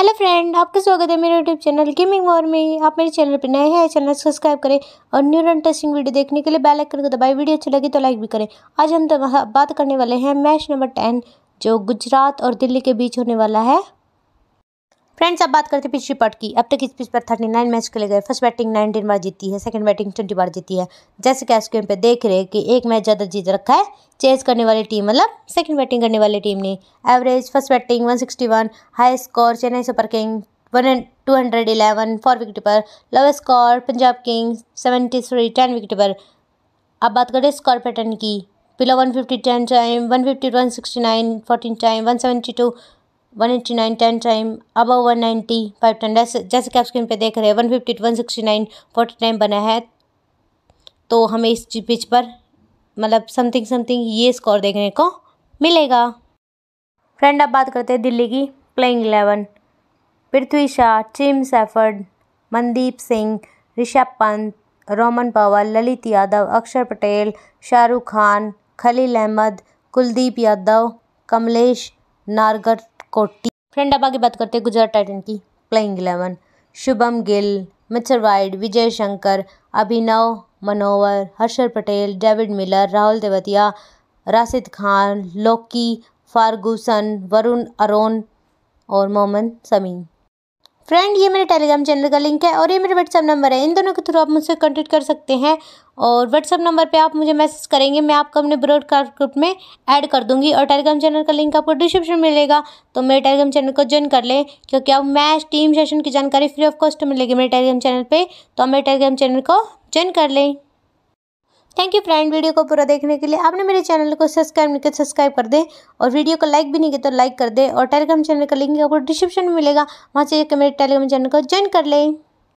hello friend आपका स्वागत है मेरे यूट्यूब चैनल गेमिंग वॉर में आप मेरे चैनल पर नए हैं चैनल सब्सक्राइब करें और न्यू इंटरेस्टिंग वीडियो देखने के लिए बेल आइकन को दबाएं वीडियो अच्छी लगी तो लाइक भी करें आज हम तो बात करने वाले हैं मैच नंबर टेन जो गुजरात और दिल्ली के बीच होने वाला है फ्रेंड्स अब बात करते हैं पिछली पट की अब तक इस पिच पर थर्टी नाइन मैच खेले गए फर्स्ट बैटिंग नाइनटीन बार जीती है सेकंड बैटिंग ट्वेंटी बार जीती है जैसे कि स्क्रीन पे देख रहे हैं कि एक मैच ज़्यादा जीत रखा है चेज करने वाली टीम मतलब सेकंड बैटिंग करने वाली टीम ने average first batting one sixty one high score Chennai Super King one two hundred eleven four wicket पर low score Punjab Kings seventy three ten wicket पर अब बात करें स्कोर पैटर्न की below one fifty ten time one fifty one sixty nine fourteen time one seventy two one eighty nine ten time अब one ninety five time जैसे कि आप screen पे देख रहे हैं one fifty one sixty nine forty time बना है तो हमें इस पिच पर मतलब समथिंग समथिंग ये स्कोर देखने को मिलेगा फ्रेंड अब बात करते हैं दिल्ली की playing eleven Prithvi Shaw Tim Seifert Mandeep Singh Rishabh Pant Rovman Powell Lalit Yadav Axar Patel Shahrukh Khan Khalil Ahmad Kuldeep Yadav Kamlesh नारगर कोटी फ्रेंड अब आगे बात करते हैं गुजरात टाइटन की प्लेइंग इलेवन शुभम गिल मिचर Wade Vijay Shankar Abhinav Manohar Harshal Patel David Miller Rahul Tewatia Rashid Khan Lockie Ferguson Varun Aaron और मोहम्मद समीन फ्रेंड ये मेरे टेलीग्राम चैनल का लिंक है और ये मेरे व्हाट्सअप नंबर है इन दोनों के थ्रू आप मुझसे कॉन्टेक्ट कर सकते हैं और व्हाट्सअप नंबर पे आप मुझे मैसेज करेंगे मैं आपको अपने ब्रॉडकास्ट ग्रुप में ऐड कर दूंगी और टेलीग्राम चैनल का लिंक आपको डिस्क्रिप्शन मिलेगा तो मेरे टेलीग्राम चैनल को ज्वाइन कर लें क्योंकि अब मैच टीम सेशन की जानकारी फ्री ऑफ कॉस्ट मिलेगी मेरे टेलीग्राम चैनल पर तो आप मेरे टेलीग्राम चैनल को ज्वाइन कर लें थैंक यू फ्रेंड वीडियो को पूरा देखने के लिए आपने मेरे चैनल को सब्सक्राइब नहीं किया सब्सक्राइब कर दे और वीडियो को लाइक भी नहीं किया तो लाइक कर दे और टेलीग्राम चैनल का लिंक आपको डिस्क्रिप्शन में मिलेगा वहाँ से मेरे टेलीग्राम चैनल को ज्वाइन कर लें